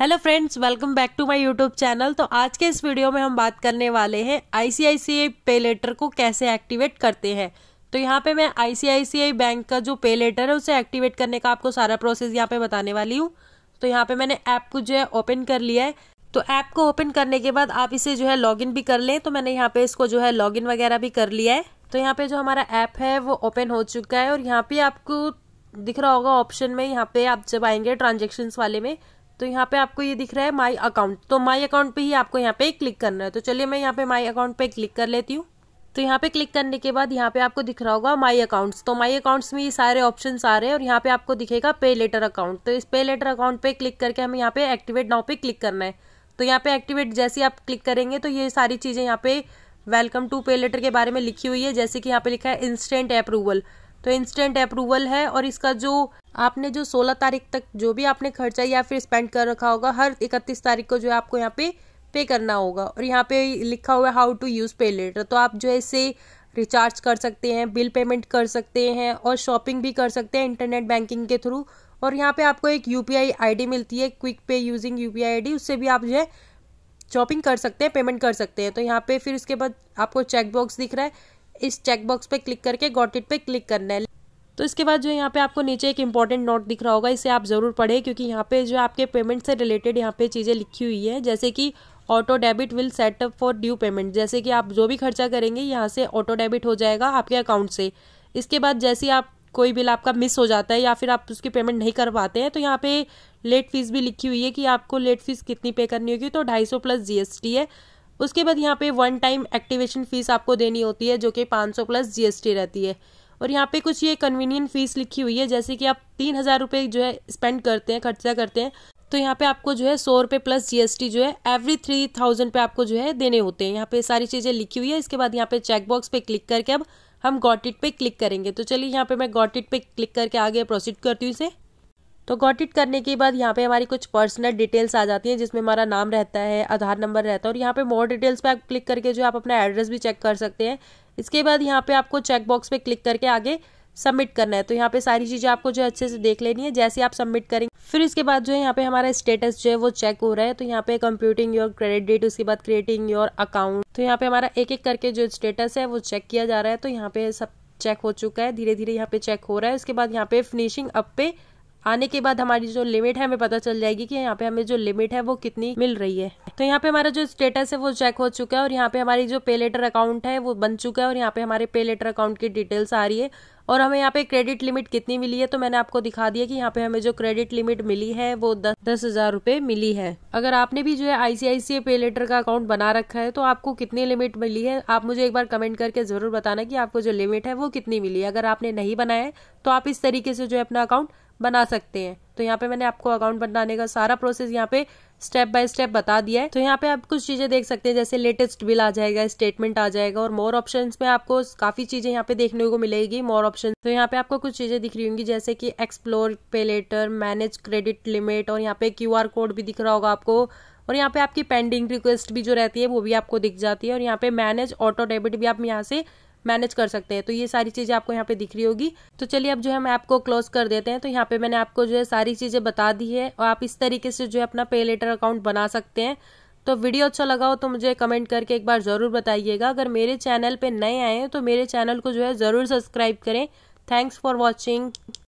hello friends welcome back to my YouTube channel तो आज के इस वीडियो में हम बात करने वाले हैं आईसीआईसीआई पे लेटर को कैसे एक्टिवेट करते हैं तो यहाँ पे मैं आईसीआईसीआई बैंक का जो पे लेटर है उसे एक्टिवेट करने का आपको सारा प्रोसेस यहाँ पे बताने वाली हूँ तो यहाँ पे मैंने ऐप को जो है ओपन कर लिया है तो ऐप को ओपन करने के बाद आप इसे जो है इन भी कर लें तो मैंने यहाँ पे इसको जो है इन वगैरह भी कर लिया है तो यहाँ पे जो हमारा ऐप है वो ओपन हो चुका है और यहाँ पे आपको दिख रहा होगा ऑप्शन में यहाँ पे आप जब आएंगे ट्रांजेक्शन्स वाले में तो यहाँ पे आपको ये दिख रहा है माई अकाउंट तो माई अकाउंट पे ही आपको यहाँ पे क्लिक करना है तो चलिए मैं यहाँ पे माई अकाउंट पे क्लिक कर लेती हूँ तो यहाँ पे क्लिक करने के बाद यहाँ पे आपको दिख रहा होगा माई अकाउंट्स तो माई अकाउंट्स में ये सारे ऑप्शन आ रहे हैं और यहाँ पे आपको दिखेगा पे लेटर अकाउंट तो इस पे लेटर अकाउंट पे क्लिक करके हमें यहाँ पे एक्टिवेट नाउ पे क्लिक करना है तो यहाँ पे एक्टिवेट जैसे आप क्लिक करेंगे तो ये सारी चीज़ें यहाँ पे वेलकम टू पे लेटर के बारे में लिखी हुई है जैसे कि यहाँ पे लिखा है इंस्टेंट अप्रूवल तो इंस्टेंट अप्रूवल है और इसका जो आपने जो 16 तारीख तक जो भी आपने खर्चा या फिर स्पेंड कर रखा होगा हर 31 तारीख को जो है आपको यहाँ पे पे करना होगा और यहाँ पे लिखा हुआ है how to use pay later तो आप जो है इसे रिचार्ज कर सकते हैं बिल पेमेंट कर सकते हैं और शॉपिंग भी कर सकते हैं इंटरनेट बैंकिंग के थ्रू और यहाँ पे आपको एक यू पी मिलती है क्विक पे यूजिंग यू पी उससे भी आप जो है शॉपिंग कर सकते हैं पेमेंट कर सकते हैं तो यहाँ पे फिर उसके बाद आपको चेक बॉक्स दिख रहा है इस चेकबॉक्स पे क्लिक करके गॉट इट पे क्लिक करना है तो इसके बाद जो यहाँ पे आपको नीचे एक इंपॉर्टेंट नोट दिख रहा होगा इसे आप ज़रूर पढ़ें क्योंकि यहाँ पे जो आपके पेमेंट से रिलेटेड यहाँ पे चीज़ें लिखी हुई है जैसे कि auto debit will set up for due payment जैसे कि आप जो भी खर्चा करेंगे यहाँ से ऑटो डेबिट हो जाएगा आपके अकाउंट से इसके बाद जैसे आप कोई बिल आपका मिस हो जाता है या फिर आप उसकी पेमेंट नहीं कर पाते हैं तो यहाँ पे लेट फीस भी लिखी हुई है कि आपको लेट फीस कितनी पे करनी होगी तो ढाई सौ प्लस जीएसटी है उसके बाद यहाँ पे वन टाइम एक्टिवेशन फ़ीस आपको देनी होती है जो कि 500 प्लस जीएसटी रहती है और यहाँ पे कुछ ये कन्वीनियंट फ़ीस लिखी हुई है जैसे कि आप तीन हज़ार रुपये जो है स्पेंड करते हैं खर्चा करते हैं तो यहाँ पे आपको जो है सौ रुपये प्लस जीएसटी जो है एवरी थ्री थाउजेंड पे आपको जो है देने होते हैं यहाँ पे सारी चीज़ें लिखी हुई है इसके बाद यहाँ पे चेकबॉक्स पे क्लिक करके अब हम गॉट इट पे क्लिक करेंगे तो चलिए यहाँ पे मैं गॉट इट पे क्लिक करके आगे प्रोसीड करती हूँ इसे तो गॉट इट करने के बाद यहाँ पे हमारी कुछ पर्सनल डिटेल्स आ जाती हैं जिसमें हमारा नाम रहता है आधार नंबर रहता है और यहाँ पे मोर डिटेल्स पे आप क्लिक करके जो आप अपना एड्रेस भी चेक कर सकते हैं इसके बाद यहाँ पे आपको चेकबॉक्स पे क्लिक करके आगे सबमिट करना है तो यहाँ पे सारी चीज़ें आपको जो अच्छे से देख लेनी है जैसे आप सबमिट करेंगे फिर इसके बाद जो है यहाँ पे हमारा स्टेटस जो है वो चेक हो रहा है तो यहाँ पे कंप्यूटिंग योर क्रेडिट डेट उसके बाद क्रिएटिंग योर अकाउंट तो यहाँ पे हमारा एक एक करके जो स्टेटस है वो चेक किया जा रहा है तो यहाँ पे सब चेक हो चुका है धीरे धीरे यहाँ पे चेक हो रहा है उसके बाद यहाँ पे फिनिशिंग अप पे आने के बाद हमारी जो लिमिट है हमें पता चल जाएगी कि यहाँ पे हमें जो लिमिट है वो कितनी मिल रही है तो यहाँ पे हमारा जो स्टेटस है वो चेक हो चुका है और यहाँ पे हमारी जो पे लेटर अकाउंट है वो बन चुका है और यहाँ पे हमारे पे लेटर अकाउंट की डिटेल्स आ रही है और हमें यहाँ पे क्रेडिट लिमिट कितनी मिली है तो मैंने आपको दिखा दिया कि यहाँ पे हमें जो क्रेडिट लिमिट मिली है वो दस दस हजार रुपए मिली है अगर आपने भी जो है आईसीआईसीआई पे लेटर का अकाउंट बना रखा है तो आपको कितनी लिमिट मिली है आप मुझे एक बार कमेंट करके जरूर बताना कि आपको जो लिमिट है वो कितनी मिली है अगर आपने नहीं बनाया तो आप इस तरीके से जो है अपना अकाउंट बना सकते हैं तो यहाँ पे मैंने आपको अकाउंट बनाने का सारा प्रोसेस यहाँ पे स्टेप बाय स्टेप बता दिया है तो यहाँ पे आप कुछ चीजें देख सकते हैं जैसे लेटेस्ट बिल आ जाएगा स्टेटमेंट आ जाएगा और मोर ऑप्शंस में आपको काफी चीजें यहाँ पे देखने को मिलेगी मोर ऑप्शन तो यहाँ पे आपको कुछ चीजें दिख रही होंगी जैसे कि एक्सप्लोर पे लेटर मैनेज क्रेडिट लिमिट और यहाँ पे क्यू कोड भी दिख रहा होगा आपको और यहाँ पे आपकी पेंडिंग रिक्वेस्ट भी जो रहती है वो भी आपको दिख जाती है और यहाँ पे मैनेज ऑटो डेबिट भी आप यहाँ से मैनेज कर सकते हैं तो ये सारी चीज़ें आपको यहाँ पे दिख रही होगी तो चलिए अब जो है मैं आपको क्लोज कर देते हैं तो यहाँ पे मैंने आपको जो है सारी चीज़ें बता दी है और आप इस तरीके से जो है अपना पे लेटर अकाउंट बना सकते हैं तो वीडियो अच्छा लगा हो तो मुझे कमेंट करके एक बार ज़रूर बताइएगा अगर मेरे चैनल पर नए आए हैं तो मेरे चैनल को जो है ज़रूर सब्सक्राइब करें थैंक्स फॉर वॉचिंग